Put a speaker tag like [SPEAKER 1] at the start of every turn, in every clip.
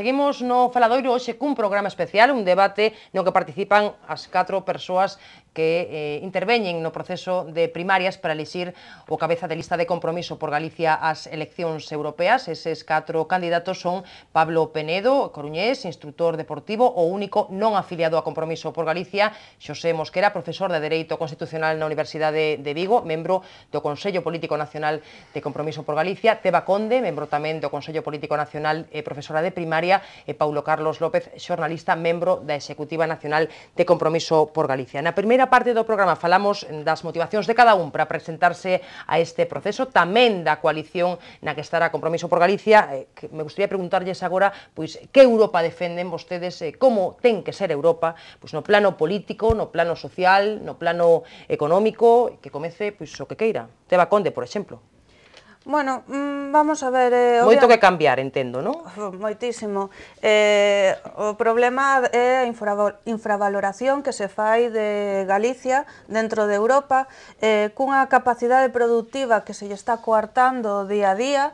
[SPEAKER 1] Seguimos no Faladoiro hoxe cun programa especial, un debate no que participan as catro persoas que eh, intervenen en no proceso de primarias para elixir o cabeza de lista de compromiso por Galicia ás elecciones europeas. Esos cuatro candidatos son Pablo Penedo, coruñés, instructor deportivo, o único non afiliado a compromiso por Galicia, Xosé Mosquera, profesor de Dereito Constitucional en la Universidad de Vigo, membro do Consello Político Nacional de Compromiso por Galicia, Teba Conde, miembro tamén do Consello Político Nacional e profesora de primaria, e Paulo Carlos López, miembro membro la Executiva Nacional de Compromiso por Galicia. Na primera primeira parte do programa falamos das motivacións de cada un para presentarse a este proceso, tamén da coalición na que estará Compromiso por Galicia. Eh, que me gustaría preguntarles agora pois que Europa defenden vostedes, eh, como ten que ser Europa, pois no plano político, no plano social, no plano económico, que comece pois o que queira. Teba Conde, por exemplo.
[SPEAKER 2] Bueno, mm, vamos a ver... Eh, Moito que
[SPEAKER 1] cambiar, entendo, non?
[SPEAKER 2] Moitísimo. Eh, o problema é a infravaloración que se fai de Galicia dentro de Europa, eh, cunha capacidade productiva que se lle está coartando día a día,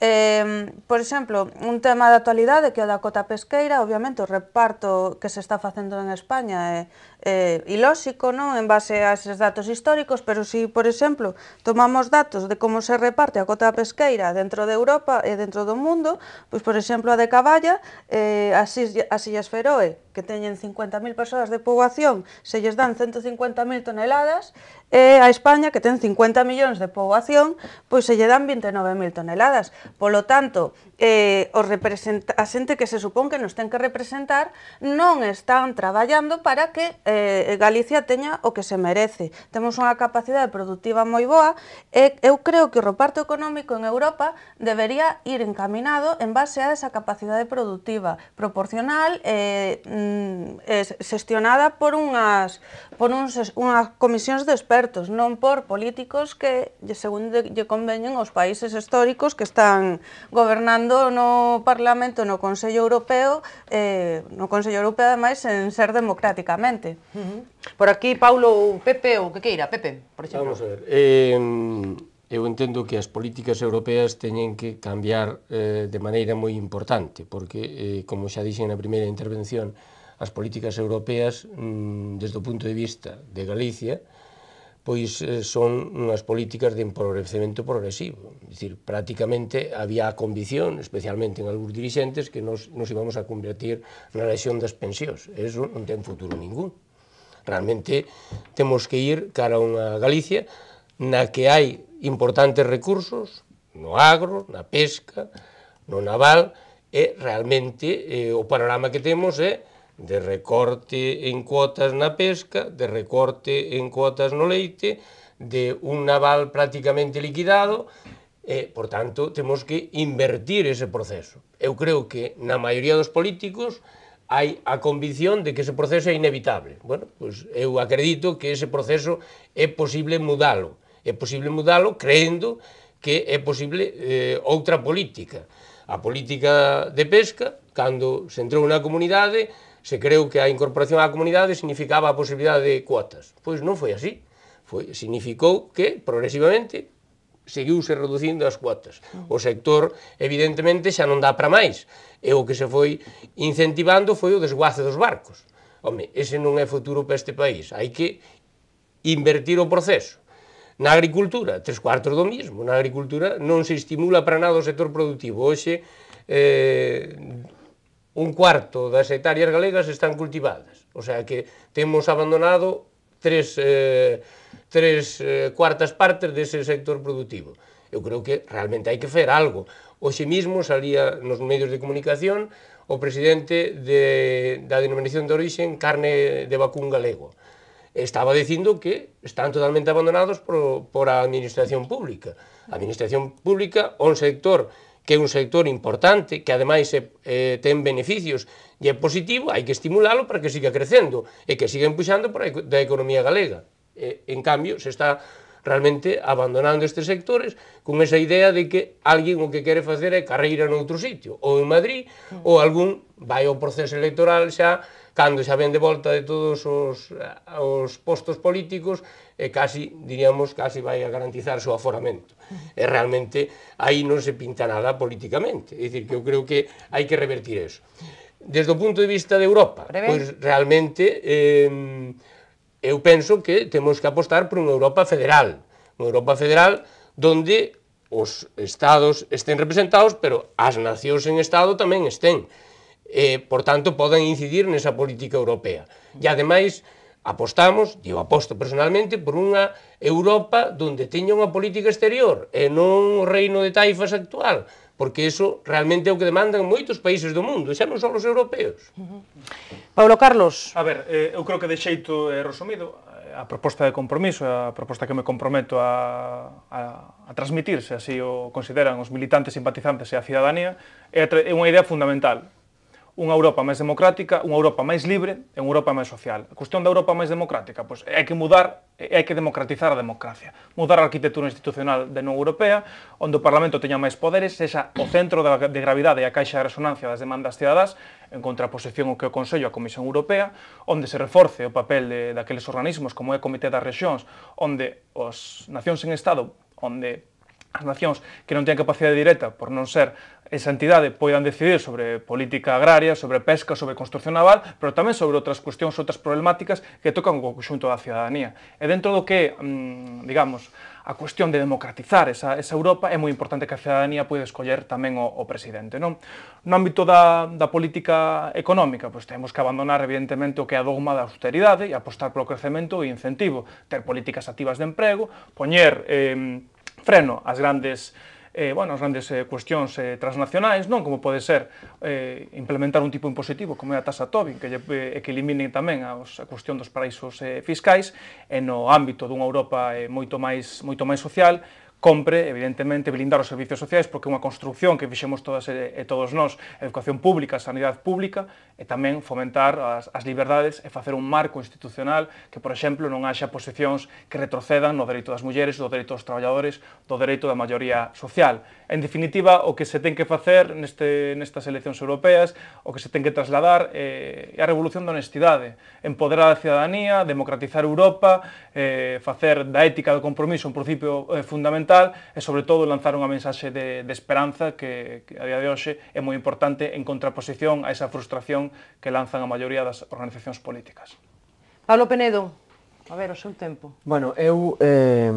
[SPEAKER 2] Eh, por exemplo, un tema de actualidade que é o da cota pesqueira, obviamente o reparto que se está facendo en España é, é ilóxico, non? en base a eses datos históricos, pero si, por exemplo, tomamos datos de como se reparte a cota pesqueira dentro de Europa e dentro do mundo, pois, por exemplo, a de Caballa, eh, as, as Illas Feroe, que teñen 50.000 persoas de poboación, se lles dan 150.000 toneladas, e a España, que ten 50 millóns de poboación, pois se lle dan 29.000 toneladas. Polo tanto, eh, os representa, a xente que se supón que nos ten que representar non están traballando para que eh, Galicia teña o que se merece. Temos unha capacidade productiva moi boa e eu creo que o reparto económico en Europa debería ir encaminado en base a esa capacidade productiva proporcional eh, mm, xestionada por unhas por uns, unhas comisións de expertos, non por políticos que, según lle convenen, os países históricos que están gobernando traballando no Parlamento, no Consello Europeo, eh, no Consello Europeo, ademais, en ser democráticamente. Uh -huh. Por aquí, Paulo ou Pepe, o que queira, Pepe, por
[SPEAKER 1] exemplo. Vamos a
[SPEAKER 3] ver, eh, eu entendo que as políticas europeas teñen que cambiar eh, de maneira moi importante, porque, eh, como xa dixen na primeira intervención, as políticas europeas, mm, desde o punto de vista de Galicia, eh, pois eh, son unhas políticas de empobrecemento progresivo. É dicir, prácticamente había a convicción, especialmente en algúns dirixentes, que nos, nos íbamos a convertir na lesión das pensións. Eso non ten futuro ningún. Realmente temos que ir cara a unha Galicia na que hai importantes recursos no agro, na pesca, no naval, e realmente eh, o panorama que temos é eh, de recorte en cuotas na pesca, de recorte en cuotas no leite, de un naval prácticamente liquidado, e, por tanto, temos que invertir ese proceso. Eu creo que na maioría dos políticos hai a convicción de que ese proceso é inevitable. Bueno, pois eu acredito que ese proceso é posible mudalo. É posible mudalo creendo que é posible eh, outra política. A política de pesca, cando se entrou na comunidade, se creu que a incorporación á comunidade significaba a posibilidade de cuotas. Pois non foi así. Foi, significou que, progresivamente, seguiuse reducindo as cuotas. Mm. O sector, evidentemente, xa non dá para máis. E o que se foi incentivando foi o desguace dos barcos. Home, ese non é futuro para este país. Hai que invertir o proceso. Na agricultura, tres cuartos do mismo. Na agricultura non se estimula para nada o sector productivo. Hoxe, eh, un cuarto das hectáreas galegas están cultivadas. O sea que temos abandonado tres, eh, tres eh, cuartas partes dese sector productivo. Eu creo que realmente hai que fer algo. Oxe mismo salía nos medios de comunicación o presidente de, da denominación de origen carne de vacún galego. Estaba dicindo que están totalmente abandonados por, por a administración pública. A administración pública, un sector que é un sector importante, que ademais é, eh, ten beneficios e é positivo, hai que estimulalo para que siga crecendo e que siga empuxando para da economía galega. E, en cambio, se está realmente abandonando estes sectores con esa idea de que alguén o que quere facer é carreira noutro sitio, ou en Madrid, mm. ou algún vai ao proceso electoral xa cando xa ven de volta de todos os, eh, os postos políticos, e eh, casi, diríamos, casi vai a garantizar o seu aforamento. E realmente aí non se pinta nada políticamente. É dicir, que eu creo que hai que revertir eso. Desde o punto de vista de Europa, Breve. pois realmente eh, eu penso que temos que apostar por unha Europa federal. Unha Europa federal donde os estados estén representados, pero as nacións en estado tamén estén eh, por tanto, poden incidir nesa política europea. E, ademais, apostamos, eu aposto personalmente, por unha Europa donde teña unha política exterior e non o reino de taifas actual, porque iso realmente é o que demandan moitos países do mundo,
[SPEAKER 4] e xa non son os europeos. Paulo Carlos. A ver, eh, eu creo que de xeito eh, resumido, a proposta de compromiso, a proposta que me comprometo a, a, a transmitir, se así o consideran os militantes, simpatizantes e a cidadanía, é, é unha idea fundamental unha Europa máis democrática, unha Europa máis libre e unha Europa máis social. A cuestión da Europa máis democrática, pois hai que mudar, hai que democratizar a democracia. Mudar a arquitectura institucional da Unión Europea, onde o Parlamento teña máis poderes, sexa o centro de gravidade e a caixa de resonancia das demandas cidadás, en contraposición ao que o Consello a Comisión Europea, onde se reforce o papel de, daqueles organismos como é o Comité das Rexións, onde os nacións en Estado, onde as nacións que non teñen capacidade directa por non ser esa entidade poidan decidir sobre política agraria, sobre pesca, sobre construcción naval, pero tamén sobre outras cuestións, outras problemáticas que tocan o conxunto da ciudadanía. E dentro do que, mm, digamos, a cuestión de democratizar esa, esa Europa é moi importante que a ciudadanía poida escoller tamén o, o presidente. Non? No ámbito da, da política económica, pois temos que abandonar evidentemente o que é a dogma da austeridade e apostar polo crecemento e incentivo, ter políticas activas de emprego, poñer eh, freno ás grandes eh, bueno, as grandes eh, cuestións eh, transnacionais, non como pode ser eh, implementar un tipo impositivo como é a tasa Tobin, que, lle, eh, que elimine tamén a, a cuestión dos paraísos eh, fiscais, e no ámbito dunha Europa eh, moito máis moito máis social, compre, evidentemente, blindar os servicios sociais porque é unha construcción que fixemos todas e, eh, e todos nós, educación pública, sanidade pública, e tamén fomentar as, as liberdades e facer un marco institucional que, por exemplo, non haxa posicións que retrocedan no dereito das mulleres, do dereito dos traballadores, do dereito da maioría social. En definitiva, o que se ten que facer neste, nestas eleccións europeas, o que se ten que trasladar eh, é a revolución da honestidade, empoderar a ciudadanía, democratizar Europa, eh, facer da ética do compromiso un principio eh, fundamental e, sobre todo, lanzar unha mensaxe de, de esperanza que, que a día de hoxe é moi importante en contraposición a esa frustración que lanzan a maioría das organizacións políticas.
[SPEAKER 1] Pablo Penedo, A ver, o seu tempo.
[SPEAKER 5] Bueno, eu eh,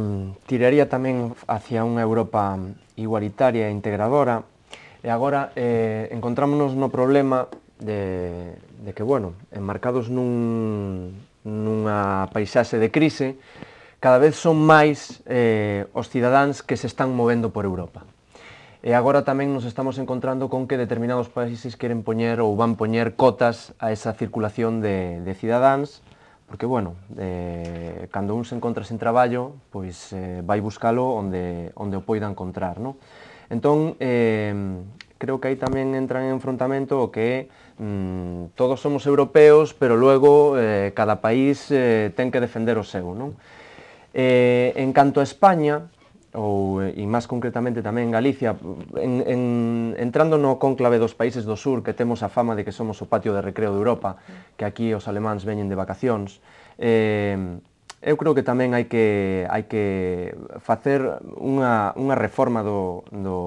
[SPEAKER 5] tiraría tamén hacia unha Europa igualitaria e integradora, e agora eh, encontrámonos no problema de, de que, bueno, enmarcados nun, nunha paisaxe de crise, cada vez son máis eh, os cidadáns que se están movendo por Europa. E agora tamén nos estamos encontrando con que determinados países queren poñer ou van poñer cotas a esa circulación de, de cidadáns, porque, bueno, eh, cando un se encontra sen traballo, pois eh, vai buscalo onde, onde o poida encontrar, non? Entón, eh, creo que aí tamén entran en enfrontamento o que mm, todos somos europeos, pero luego eh, cada país eh, ten que defender o seu, non? Eh, en canto a España, ou eh, e máis concretamente tamén en Galicia, en, en, entrando no cónclave dos países do sur, que temos a fama de que somos o patio de recreo de Europa, que aquí os alemáns veñen de vacacións, eh, eu creo que tamén hai que, hai que facer unha, unha reforma do, do,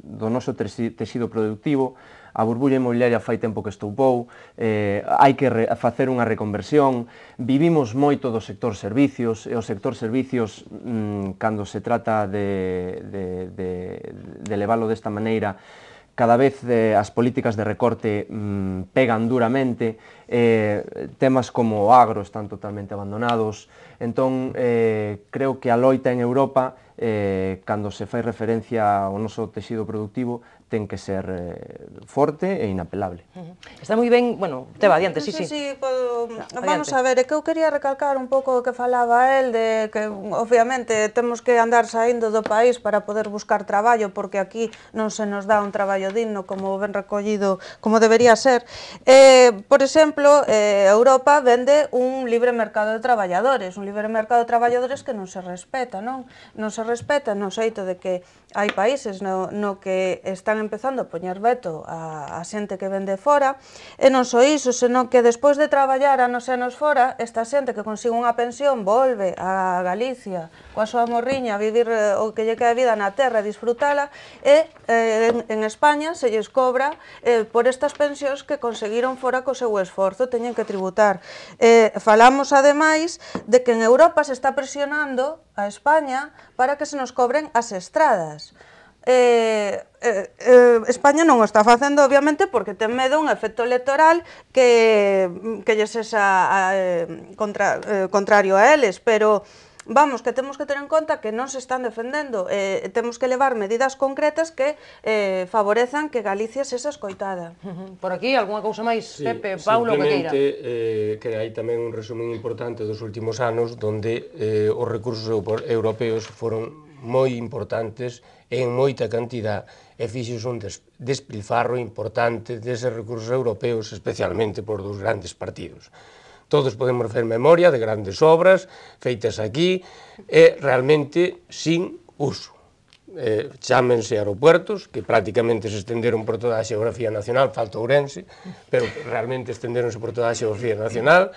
[SPEAKER 5] do noso tecido productivo, a burbulla imobiliaria fai tempo que estoupou, eh, hai que facer unha reconversión, vivimos moito do sector servicios, e o sector servicios, mmm, cando se trata de, de, de, de leválo desta maneira, cada vez eh, as políticas de recorte mmm, pegan duramente, eh, temas como o agro están totalmente abandonados, entón eh, creo que a loita en Europa, eh, cando se fai referencia ao noso tecido productivo, ten que ser eh, forte e inapelable.
[SPEAKER 2] Uh -huh. Está moi ben, bueno, te va adiante, sí, sí. sí podo... no, Vamos a ver, é que eu quería recalcar un pouco o que falaba el de que obviamente temos que andar saindo do país para poder buscar traballo porque aquí non se nos dá un traballo digno como ben recollido, como debería ser. Eh, por exemplo, eh, Europa vende un libre mercado de traballadores, un libre mercado de traballadores que non se respeta, non? Non se respeta no xeito de que hai países no, no que están están empezando a poñer veto a, a xente que vende fora, e non só iso, senón que despois de traballar anos nos anos fora, esta xente que consigue unha pensión volve a Galicia coa súa morriña a vivir eh, o que lle queda vida na terra e disfrutala, e eh, en, en España se lles cobra eh, por estas pensións que conseguiron fora co seu esforzo, teñen que tributar. Eh, falamos ademais de que en Europa se está presionando a España para que se nos cobren as estradas. Eh, eh, eh, España non o está facendo obviamente porque ten medo un efecto electoral que que lles esa eh, contra, eh, contrario a eles, pero vamos, que temos que ter en conta que non se están defendendo, eh, temos que levar medidas concretas que eh, favorezan que Galicia se escoitada. Por aquí, algunha cousa máis, sí, Pepe, Paulo, que queira.
[SPEAKER 3] eh, que hai tamén un resumen importante dos últimos anos, donde eh, os recursos europeos foron moi importantes en moita cantidad e fixos un despilfarro importante deses recursos europeos, especialmente por dos grandes partidos. Todos podemos fer memoria de grandes obras feitas aquí e realmente sin uso. Eh, chámense aeropuertos, que prácticamente se estenderon por toda a xeografía nacional, falta Ourense, pero realmente estenderonse por toda a xeografía nacional,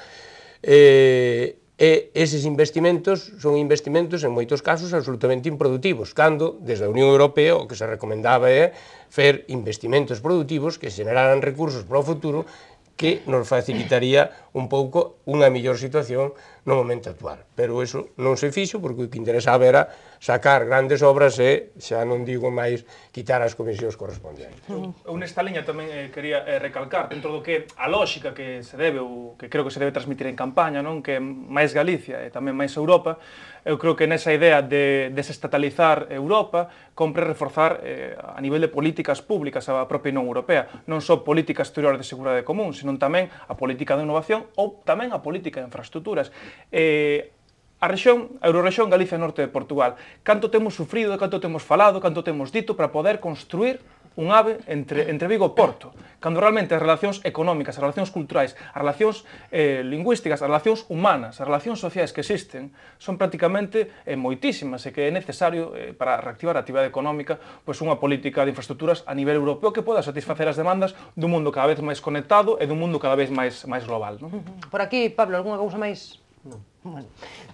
[SPEAKER 3] eh, e eses investimentos son investimentos en moitos casos absolutamente improductivos, cando desde a Unión Europea o que se recomendaba é fer investimentos productivos que generaran recursos para o futuro que nos facilitaría un pouco unha mellor situación no momento actual. Pero eso non se fixo porque o que interesaba era sacar grandes obras e, xa non digo máis, quitar as comisións correspondentes.
[SPEAKER 4] Eu, eu nesta liña tamén eh, quería eh, recalcar, dentro do que a lógica que se debe, ou que creo que se debe transmitir en campaña, non que máis Galicia e tamén máis Europa, eu creo que nesa idea de desestatalizar Europa, compre reforzar eh, a nivel de políticas públicas a propia Unión Europea, non só política exterior de seguridade común, senón tamén a política de innovación ou tamén a política de infraestructuras. Eh, a rexión, a Eurorexión Galicia Norte de Portugal. Canto temos sufrido, canto temos falado, canto temos dito para poder construir un ave entre, entre Vigo e Porto, cando realmente as relacións económicas, as relacións culturais, as relacións eh, lingüísticas, as relacións humanas, as relacións sociais que existen son prácticamente eh, moitísimas e que é necesario eh, para reactivar a actividade económica pois unha política de infraestructuras a nivel europeo que poda satisfacer as demandas dun mundo cada vez máis conectado e dun mundo cada vez máis máis global. Non?
[SPEAKER 1] Por aquí, Pablo, algunha cousa máis? Non. Bueno,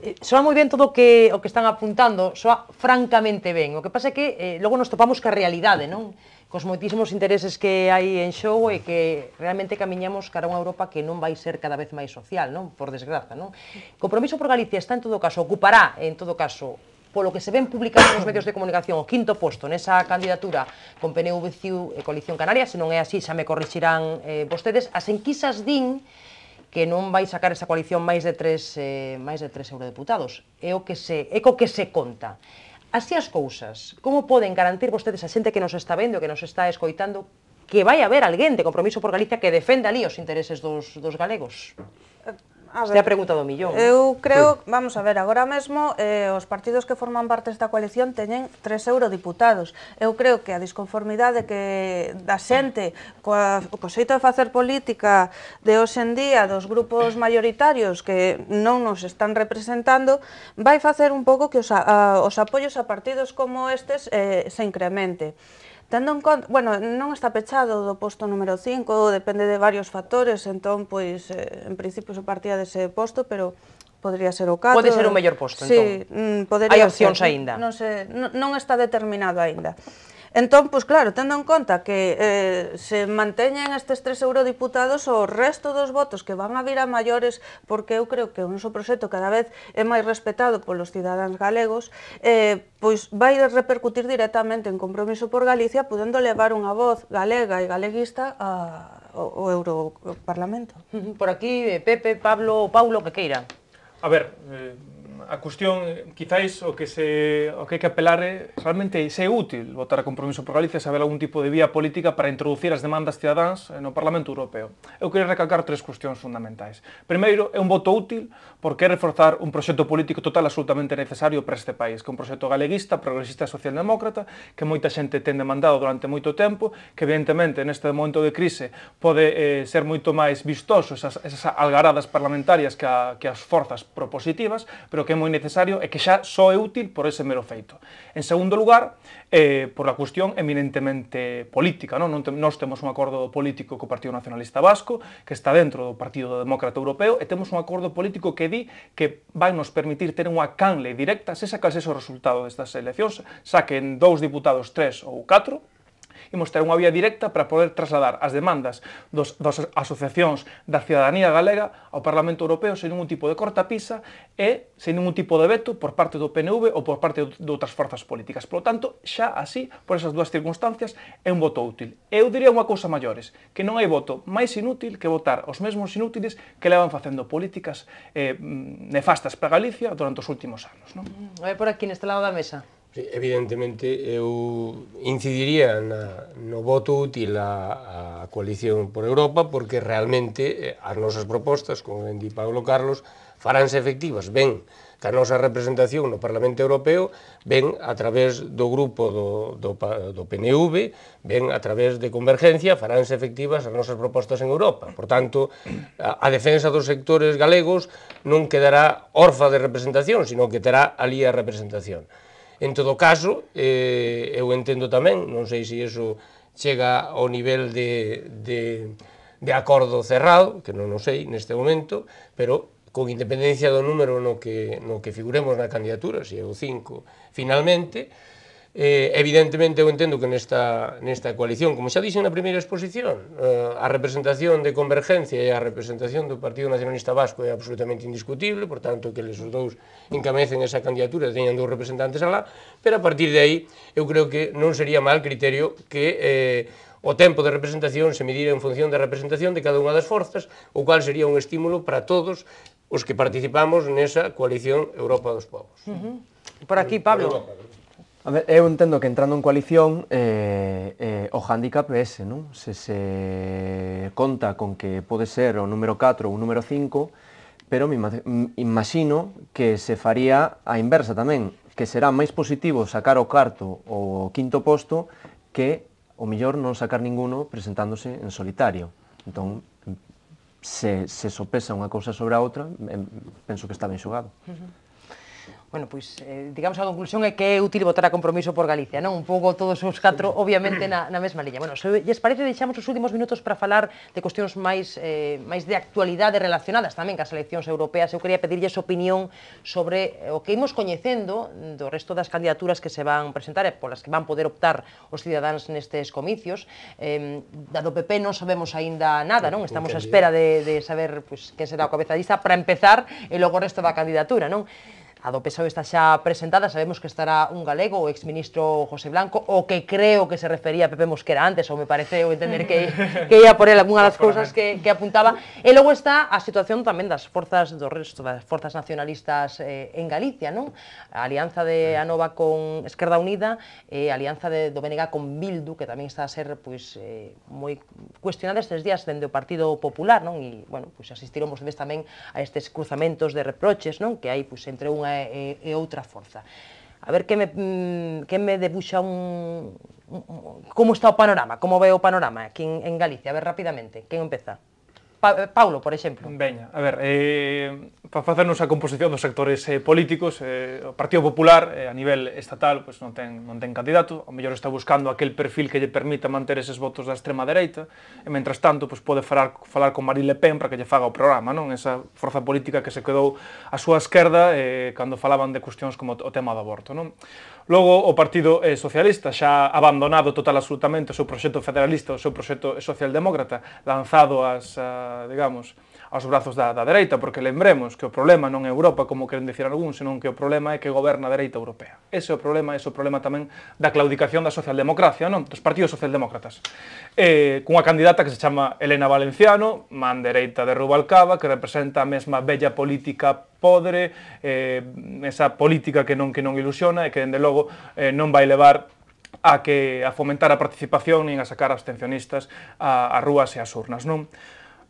[SPEAKER 1] eh, soa moi ben todo o que o que están apuntando, soa francamente ben. O que pasa é que eh, logo nos topamos ca realidade, non? Cos moitísimos intereses que hai en xogo e que realmente camiñamos cara a unha Europa que non vai ser cada vez máis social, non? Por desgraza, non? Compromiso por Galicia está en todo caso, ocupará en todo caso polo que se ven publicados nos medios de comunicación o quinto posto nesa candidatura con PNV, CiU e Coalición Canaria, se non é así xa me corrixirán eh, vostedes, as enquisas din que non vai sacar esa coalición máis de tres, eh, máis de tres eurodeputados. É o que se, é co que se conta. Así as cousas, como poden garantir vostedes a xente que nos está vendo, que nos está escoitando, que vai haber alguén de compromiso por Galicia que defenda ali os intereses dos, dos galegos?
[SPEAKER 2] Eh, A ver, Este
[SPEAKER 1] pregunta do millón. Eu
[SPEAKER 2] creo, sí. vamos a ver, agora mesmo eh, os partidos que forman parte desta coalición teñen tres eurodiputados. Eu creo que a disconformidade que da xente coa, co xeito de facer política de hoxe en día dos grupos mayoritarios que non nos están representando vai facer un pouco que os, a, os apoios a partidos como estes eh, se incremente. Tendo en conta, bueno, non está pechado do posto número 5, depende de varios factores, entón, pois, eh, en principio se partía dese posto, pero podría ser o 4. Pode ser o mellor posto, sí, entón. Sí, mm, podería Hai opcións ser. aínda. Non, se, non, non está determinado aínda. Entón, pois claro, tendo en conta que eh, se manteñen estes tres eurodiputados, o resto dos votos que van a vir a maiores, porque eu creo que o noso proxecto cada vez é máis respetado polos cidadáns galegos, eh, pois vai repercutir directamente en compromiso por Galicia, podendo levar unha voz galega e galeguista a, o,
[SPEAKER 1] o Europarlamento. Por aquí, eh, Pepe, Pablo, Paulo, que queira.
[SPEAKER 4] A ver, eh, a cuestión, quizáis, o que se o que hai que apelar é realmente se é útil votar a compromiso por Galicia se haber algún tipo de vía política para introducir as demandas cidadáns no Parlamento Europeo. Eu quero recalcar tres cuestións fundamentais. Primeiro, é un voto útil porque é reforzar un proxecto político total absolutamente necesario para este país, que é un proxecto galeguista, progresista e socialdemócrata, que moita xente ten demandado durante moito tempo, que evidentemente neste momento de crise pode eh, ser moito máis vistoso esas, esas algaradas parlamentarias que, a, que as forzas propositivas, pero que que é moi necesario e que xa só é útil por ese mero feito. En segundo lugar, eh, por la cuestión eminentemente política. Non? te, nós temos un acordo político co Partido Nacionalista Vasco, que está dentro do Partido Demócrata Europeo, e temos un acordo político que di que vai nos permitir ter unha canle directa se sacase o resultado destas eleccións, saquen dous diputados, tres ou catro, imos ter unha vía directa para poder trasladar as demandas dos, das asociacións da cidadanía galega ao Parlamento Europeo sen ningún tipo de cortapisa e sen ningún tipo de veto por parte do PNV ou por parte de outras forzas políticas. Por lo tanto, xa así, por esas dúas circunstancias, é un voto útil. Eu diría unha cousa maiores, que non hai voto máis inútil que votar os mesmos inútiles que levan facendo políticas eh, nefastas para Galicia durante os últimos anos.
[SPEAKER 1] Non? Mm, é por aquí, neste lado da mesa.
[SPEAKER 3] Evidentemente, eu incidiría na, no voto útil á, a coalición por Europa porque realmente eh, as nosas propostas, como ben di Pablo Carlos, faránse efectivas, ben que a nosa representación no Parlamento Europeo, ben a través do grupo do, do, do PNV, ben a través de Convergencia, faránse efectivas as nosas propostas en Europa. Por tanto, a, a defensa dos sectores galegos non quedará orfa de representación, sino que terá ali a representación. En todo caso, eh, eu entendo tamén, non sei se iso chega ao nivel de, de, de acordo cerrado, que non o sei neste momento, pero con independencia do número no que, no que figuremos na candidatura, se é o 5 finalmente, Eh, evidentemente, eu entendo que nesta, nesta coalición, como xa dixen na primeira exposición, eh, a representación de Convergencia e a representación do Partido Nacionalista Vasco é absolutamente indiscutible, por tanto, que eles os dous encamecen esa candidatura e teñan dous representantes alá, pero a partir de aí, eu creo que non sería mal criterio que eh, o tempo de representación se medira en función da representación de cada unha das forzas, o cual sería un estímulo para todos os que participamos nesa coalición Europa dos Povos. Uh -huh. Por
[SPEAKER 1] aquí, Pablo. Por Europa,
[SPEAKER 5] A ver, eu entendo que entrando en coalición eh, eh, o handicap é ese, non? Se se conta con que pode ser o número 4 ou o número 5, pero me imagino que se faría a inversa tamén, que será máis positivo sacar o carto ou o quinto posto que o millor non sacar ninguno presentándose en solitario. Entón, se, se sopesa unha cousa sobre a outra, penso que está ben xogado.
[SPEAKER 1] Uh -huh bueno, pois, eh, digamos, a conclusión é que é útil votar a compromiso por Galicia, non? Un pouco todos os catro, obviamente, na, na mesma liña. Bueno, se lles parece, deixamos os últimos minutos para falar de cuestións máis, eh, máis de actualidade relacionadas tamén cas eleccións europeas. Eu quería pedirlles opinión sobre eh, o que imos coñecendo do resto das candidaturas que se van presentar e polas que van poder optar os cidadáns nestes comicios. Eh, dado PP non sabemos aínda nada, non? Estamos á espera de, de saber pues, quen será o cabeza de lista para empezar e logo o resto da candidatura, non? A do PSOE está xa presentada, sabemos que estará un galego, o exministro José Blanco, o que creo que se refería a Pepe Mosquera antes, ou me parece o entender que, que ia por el algunha das cousas que, que apuntaba. E logo está a situación tamén das forzas do resto, das forzas nacionalistas eh, en Galicia, non? A alianza de Anova con Esquerda Unida e eh, a alianza de, do BNG con Bildu, que tamén está a ser pois, eh, moi cuestionada estes días dende o Partido Popular, non? E, bueno, pois asistiremos tamén a estes cruzamentos de reproches, non? Que hai pois, entre unha e, e outra forza. A ver que me, mm, que me debuxa un, un, un... Como está o panorama? Como ve o panorama aquí en, en Galicia? A ver, rapidamente, quen empeza?
[SPEAKER 4] Pa eh, Paulo, por exemplo. Veña, a ver, eh, para facernos a composición dos sectores eh, políticos, eh, o Partido Popular eh, a nivel estatal pois pues, non ten non ten candidato, ao mellor está buscando aquel perfil que lle permita manter eses votos da extrema dereita, e mentras tanto pois pues, pode falar falar con Marine Le Pen para que lle faga o programa, non? Esa forza política que se quedou á súa esquerda eh, cando falaban de cuestións como o tema do aborto, non? Logo, o Partido eh, Socialista, xa abandonado total absolutamente o seu proxecto federalista, o seu proxecto socialdemócrata, lanzado as, ah, digamos, aos brazos da, da dereita, porque lembremos que o problema non é Europa, como queren dicir algúns, senón que o problema é que goberna a dereita europea. Ese é o problema, ese é o problema tamén da claudicación da socialdemocracia, non? dos partidos socialdemócratas. Eh, cunha candidata que se chama Elena Valenciano, man dereita de Rubalcaba, que representa a mesma bella política podre, eh, esa política que non que non ilusiona e que, dende logo, eh, non vai levar a que a fomentar a participación nin a sacar abstencionistas a, a rúas e as urnas, non?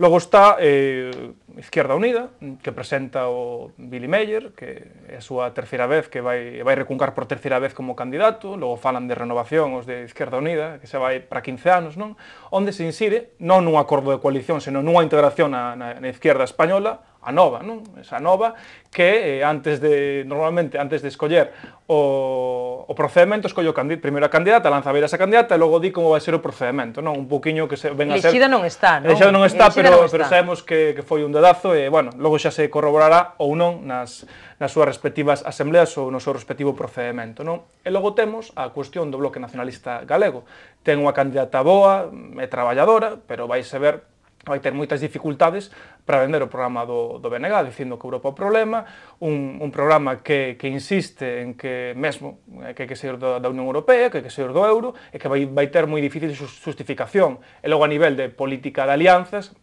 [SPEAKER 4] Logo está eh, Izquierda Unida, que presenta o Billy Meyer, que é a súa terceira vez que vai, vai recuncar por terceira vez como candidato, logo falan de renovación os de Izquierda Unida, que se vai para 15 anos, non? Onde se insire, non nun acordo de coalición, senón nunha integración na, na, na izquierda española, a nova, non? Esa nova que eh, antes de normalmente antes de escoller o, o procedimento escollo candid, primeiro a candidata, lanza a ver esa candidata e logo di como vai ser o procedimento, non? Un poquiño que se ven a ser.
[SPEAKER 1] non está, non? Elexida non está, Elexida pero, non está. pero sabemos
[SPEAKER 4] que, que foi un dedazo e, bueno, logo xa se corroborará ou non nas, nas súas respectivas asembleas ou no seu respectivo procedimento, non? E logo temos a cuestión do Bloque Nacionalista Galego. Ten unha candidata boa, é traballadora, pero vai a ver vai ter moitas dificultades para vender o programa do, do BNG, dicindo que Europa é o problema, un, un programa que, que insiste en que mesmo eh, que hai que ser da, Unión Europea, que hai que ser do euro, e que vai, vai ter moi difícil xustificación. E logo a nivel de política de alianzas,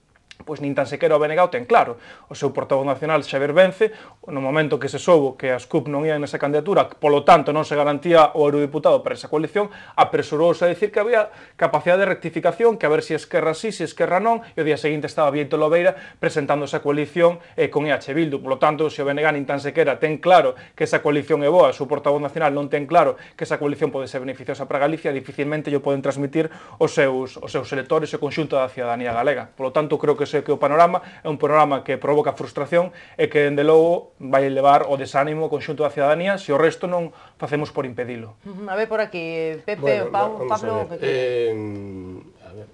[SPEAKER 4] pois nin tan sequera o BNG ten claro. O seu portavoz nacional Xavier Vence, no momento que se soubo que as CUP non ían nesa candidatura, que polo tanto non se garantía o eurodiputado para esa coalición, apresurouse a dicir que había capacidade de rectificación, que a ver se si Esquerra sí, se si Esquerra non, e o día seguinte estaba Vieto Lobeira presentando esa coalición eh, con EH Bildu. Polo tanto, se o BNG nin tan sequera ten claro que esa coalición é boa, o seu portavoz nacional non ten claro que esa coalición pode ser beneficiosa para Galicia, dificilmente yo poden transmitir os seus, os seus electores e o conxunto da ciudadanía galega. Polo tanto, creo que ese que o panorama é un panorama que provoca frustración e que, dende logo, vai levar o desánimo ao conxunto da ciudadanía se o resto non facemos por impedilo.
[SPEAKER 1] A ver, por aquí, Pepe, bueno, Pau, Pablo... A ver.
[SPEAKER 3] Eh, a ver,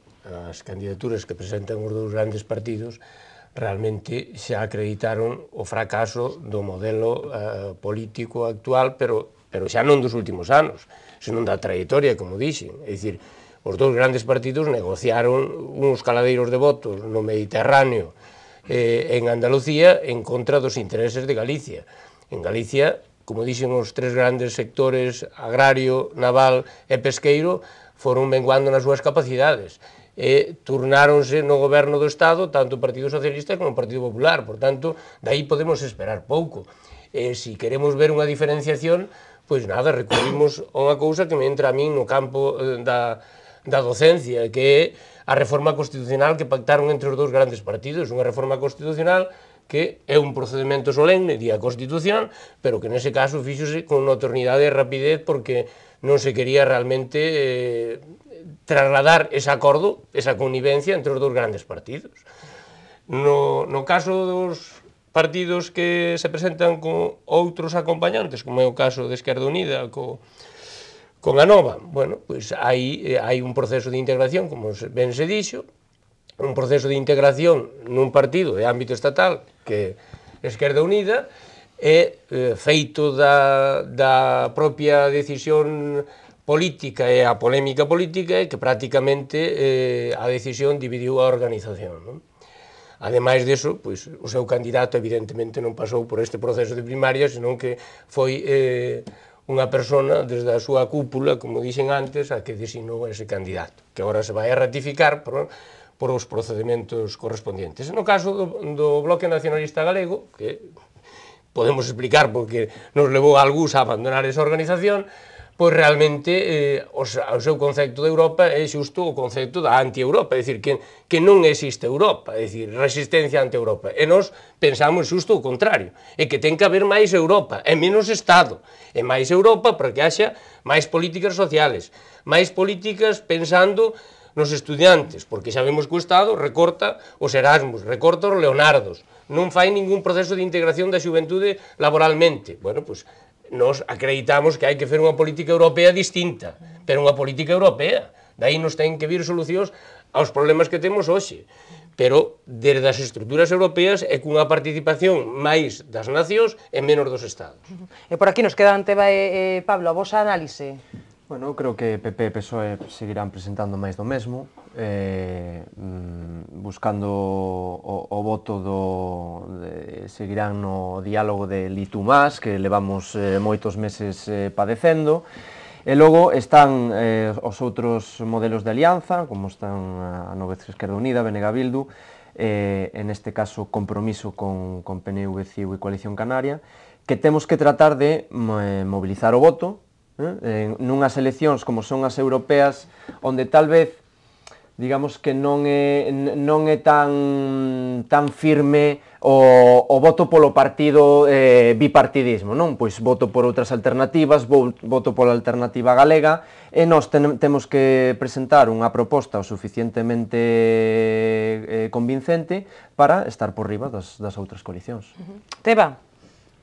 [SPEAKER 3] as candidaturas que presentan os dous grandes partidos realmente xa acreditaron o fracaso do modelo eh, político actual, pero pero xa non dos últimos anos, senón da trayectoria, como dixen. É dicir, Os dous grandes partidos negociaron uns caladeiros de votos no Mediterráneo eh, en Andalucía en contra dos intereses de Galicia. En Galicia, como dixen os tres grandes sectores agrario, naval e pesqueiro, foron menguando nas súas capacidades e turnáronse no goberno do Estado tanto o Partido Socialista como o Partido Popular. Por tanto, dai podemos esperar pouco. E se si queremos ver unha diferenciación, pois nada, recurrimos a unha cousa que me entra a min no campo eh, da, da docencia, que é a reforma constitucional que pactaron entre os dous grandes partidos, unha reforma constitucional que é un procedimento solemne, de a Constitución, pero que nese caso fíxose con noturnidade e rapidez porque non se quería realmente eh, trasladar ese acordo, esa connivencia entre os dous grandes partidos. No, no caso dos partidos que se presentan con outros acompañantes, como é o caso de Esquerda Unida, co, con a nova. Bueno, pois hai, hai un proceso de integración, como ben se dixo, un proceso de integración nun partido de ámbito estatal que Esquerda Unida é eh, feito da, da propia decisión política e a polémica política é que prácticamente eh, a decisión dividiu a organización. Non? Ademais deso, pois, o seu candidato evidentemente non pasou por este proceso de primaria, senón que foi eh, unha persona desde a súa cúpula, como dixen antes, a que designou ese candidato, que agora se vai a ratificar por, por os procedementos correspondientes. No caso do, do Bloque Nacionalista Galego, que podemos explicar porque nos levou a algús a abandonar esa organización, pois realmente eh, o, o seu concepto de Europa é xusto o concepto da anti-Europa, é dicir, que, que non existe Europa, é dicir, resistencia anti-Europa. E nós pensamos xusto o contrario, é que ten que haber máis Europa, e menos Estado, e máis Europa para que haxa máis políticas sociales, máis políticas pensando nos estudiantes, porque xa vemos que o Estado recorta os Erasmus, recorta os Leonardos, non fai ningún proceso de integración da xuventude laboralmente. Bueno, pois Nos acreditamos que hai que fer unha política europea distinta, pero unha política europea. Daí nos ten que vir solucións aos problemas que temos hoxe. Pero desde as estruturas europeas é cunha participación máis das nacións e menos dos estados.
[SPEAKER 1] E por aquí nos queda ante e, eh, eh, Pablo, a vosa análise.
[SPEAKER 5] Bueno, creo que PP e PSOE seguirán presentando máis do mesmo eh, mm, buscando o, o voto do de, seguirán no diálogo de Litumás que levamos eh, moitos meses eh, padecendo e logo están eh, os outros modelos de alianza como están a Novez Esquerda Unida, Venega Bildu eh, en este caso compromiso con, con PNV, CIU e Coalición Canaria que temos que tratar de eh, mobilizar o voto eh, nunhas eleccións como son as europeas onde tal vez digamos que non é, non é tan, tan firme o, o voto polo partido eh, bipartidismo, non? Pois voto por outras alternativas, voto pola alternativa galega, e nós ten, temos que presentar unha proposta o suficientemente eh, convincente para estar por riba das, das outras coalicións. Uh -huh. Teba,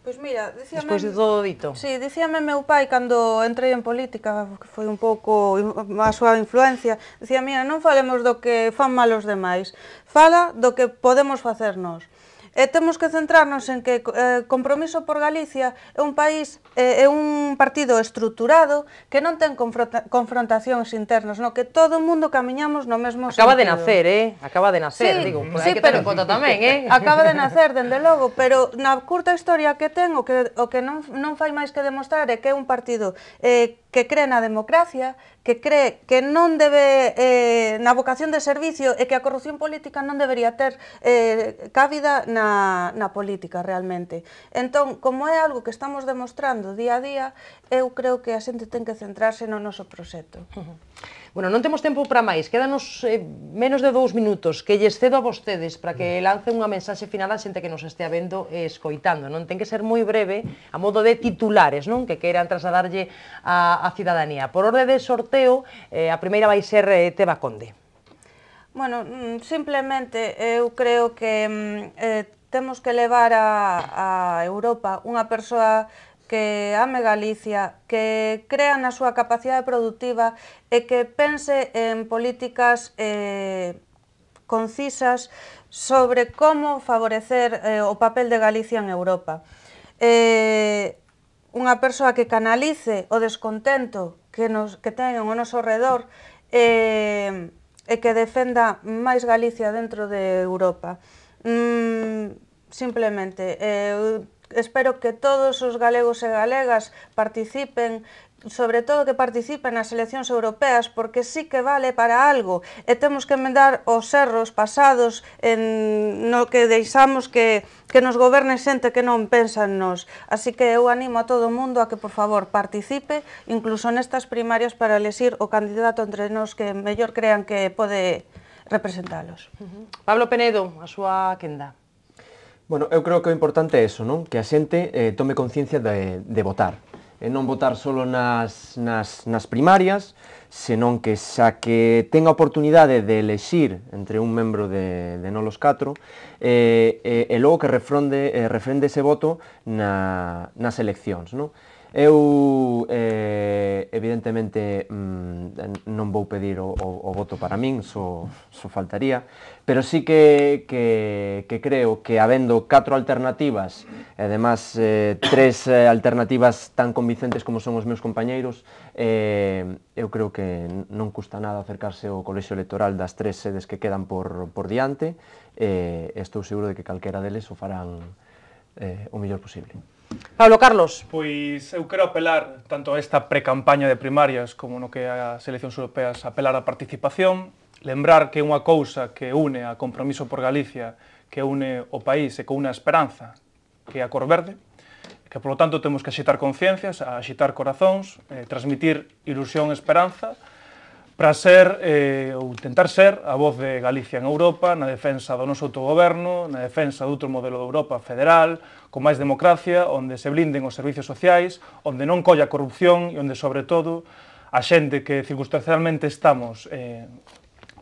[SPEAKER 2] Pois mira, dicíame... Despois de todo dito. Sí, dicíame meu pai cando entrei en política, que foi un pouco a súa influencia, dicía, mira, non falemos do que fan mal os demais, fala do que podemos facer nós. E temos que centrarnos en que eh, Compromiso por Galicia é un país eh, é un partido estruturado que non ten confronta confrontacións internas, no que todo o mundo camiñamos no mesmo Acaba sentido. de nacer, eh?
[SPEAKER 1] Acaba de nacer, sí, digo, pues sí, hai que pero, ter en conta tamén, eh? Acaba de
[SPEAKER 2] nacer, dende logo, pero na curta historia que ten, o que, o que non, non fai máis que demostrar é que é un partido eh, que cree na democracia, que cree que non debe eh, na vocación de servicio e que a corrupción política non debería ter eh, cabida na, na política realmente. Entón, como é algo que estamos demostrando día a día, eu creo que a xente ten que centrarse no noso proxecto. Uh -huh.
[SPEAKER 1] Bueno, non temos tempo para máis, quedanos eh, menos de dous minutos, que lles cedo a vostedes para que lance unha mensaxe final a xente que nos estea vendo e escoitando. Non ten que ser moi breve, a modo de titulares, non? Que queiran trasladarlle a, a cidadanía. Por orde de sorteo, eh, a primeira vai ser eh, Teba Conde.
[SPEAKER 2] Bueno, mm, simplemente eu creo que mm, eh, temos que levar a, a Europa unha persoa que ame Galicia, que crea na súa capacidade productiva e que pense en políticas eh, concisas sobre como favorecer eh, o papel de Galicia en Europa. Eh, unha persoa que canalice o descontento que, nos, que ten o noso redor eh, e que defenda máis Galicia dentro de Europa. Mm, simplemente, eh, espero que todos os galegos e galegas participen sobre todo que participen nas eleccións europeas porque sí que vale para algo e temos que emendar os erros pasados en no que deixamos que, que nos goberne xente que non pensa en nos. Así que eu animo a todo o mundo a que, por favor, participe incluso nestas primarias para elexir o candidato entre nos que mellor crean que pode representalos. Uh -huh. Pablo Penedo, a súa
[SPEAKER 1] quenda.
[SPEAKER 5] Bueno, eu creo que o importante é eso, non? Que a xente eh, tome conciencia de, de votar. E non votar solo nas, nas, nas primarias, senón que xa que ten a oportunidade de elexir entre un membro de, de Nolos e, eh, eh, e logo que refronde, eh, refrende ese voto na, nas eleccións, non? Eu, eh, evidentemente, mm, non vou pedir o, o, o voto para min, so, so faltaría, pero sí que, que, que creo que habendo catro alternativas, e además eh, tres eh, alternativas tan convincentes como son os meus compañeiros, eh, eu creo que non custa nada acercarse ao colexio electoral das tres sedes que quedan por, por diante, eh, estou seguro de que calquera deles o farán eh, o mellor posible.
[SPEAKER 4] Pablo Carlos. Pois eu quero apelar tanto a esta precampaña de primarias como no que a selección europeas apelar a participación, lembrar que unha cousa que une a compromiso por Galicia, que une o país e con unha esperanza, que é a cor verde, que polo tanto temos que axitar conciencias, axitar corazóns, eh, transmitir ilusión e esperanza, para ser eh, ou tentar ser a voz de Galicia en Europa na defensa do noso autogoberno, na defensa do outro modelo de Europa federal, con máis democracia, onde se blinden os servicios sociais, onde non colla corrupción e onde, sobre todo, a xente que circunstancialmente estamos eh,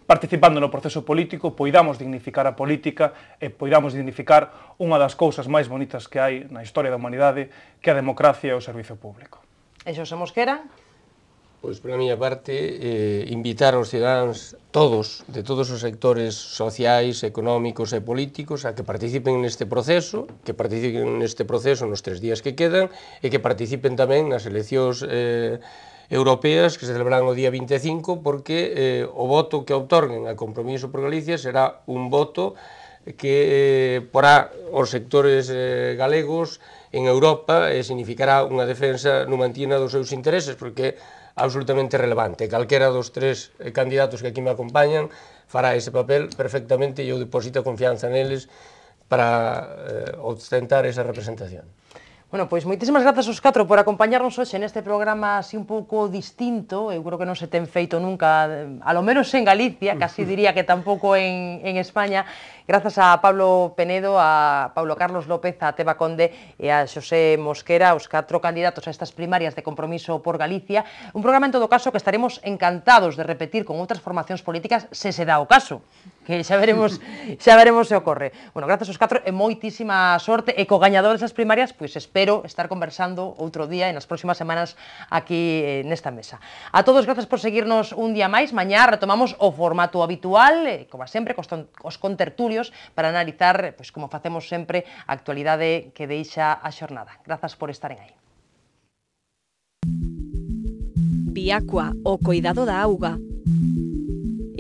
[SPEAKER 4] participando no proceso político, poidamos dignificar a política e poidamos dignificar unha das cousas máis bonitas que hai na historia da humanidade, que a democracia e o servicio público.
[SPEAKER 1] E que Mosquera?
[SPEAKER 3] Pois, para a miña parte, eh, invitar aos cidadáns todos, de todos os sectores sociais, económicos e políticos, a que participen neste proceso, que participen neste proceso nos tres días que quedan, e que participen tamén nas eleccións eh, europeas que se celebrarán o día 25, porque eh, o voto que outorguen a Compromiso por Galicia será un voto que eh, porá os sectores eh, galegos en Europa e significará unha defensa numantina dos seus intereses, porque absolutamente relevante. Calquera dos tres eh, candidatos que aquí me acompañan fará ese papel perfectamente e eu deposito confianza neles para eh, ostentar esa representación.
[SPEAKER 1] Bueno, pois moitísimas grazas aos catro por acompañarnos hoxe neste programa así un pouco distinto, eu creo que non se ten feito nunca, a lo menos en Galicia, casi diría que tampouco en, en España, grazas a Pablo Penedo, a Pablo Carlos López, a Teba Conde e a Xosé Mosquera, os catro candidatos a estas primarias de compromiso por Galicia, un programa en todo caso que estaremos encantados de repetir con outras formacións políticas se se dá o caso que xa veremos xa veremos se ocorre. Bueno, grazas aos catro e moitísima sorte e co gañador desas primarias, pois espero estar conversando outro día e nas próximas semanas aquí eh, nesta mesa. A todos grazas por seguirnos un día máis. Mañá retomamos o formato habitual, eh, como sempre, cos, os contertulios para analizar, eh, pois como facemos sempre, a actualidade que deixa a xornada. Grazas por estaren aí.
[SPEAKER 2] Biacua,
[SPEAKER 1] o coidado da auga,